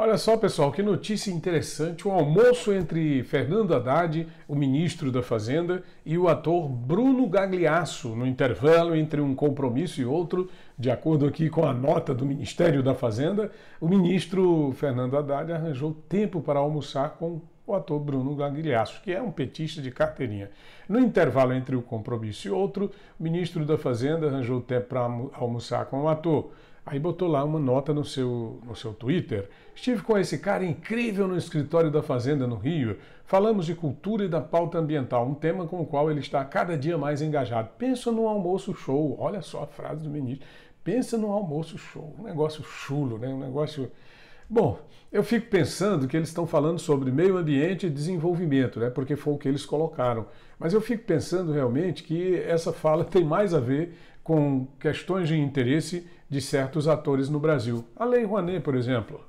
Olha só, pessoal, que notícia interessante. Um almoço entre Fernando Haddad, o ministro da Fazenda, e o ator Bruno Gagliasso, no intervalo entre um compromisso e outro, de acordo aqui com a nota do Ministério da Fazenda, o ministro Fernando Haddad arranjou tempo para almoçar com o ator Bruno Gagliasso, que é um petista de carteirinha. No intervalo entre o compromisso e outro, o ministro da Fazenda arranjou tempo para almoçar com o ator. Aí botou lá uma nota no seu, no seu Twitter. Estive com esse cara incrível no escritório da Fazenda no Rio. Falamos de cultura e da pauta ambiental, um tema com o qual ele está cada dia mais engajado. Pensa num almoço show. Olha só a frase do ministro. Pensa num almoço show. Um negócio chulo, né? Um negócio Bom, eu fico pensando que eles estão falando sobre meio ambiente e desenvolvimento, né? Porque foi o que eles colocaram. Mas eu fico pensando realmente que essa fala tem mais a ver com questões de interesse de certos atores no Brasil. A Lei Rouanet, por exemplo.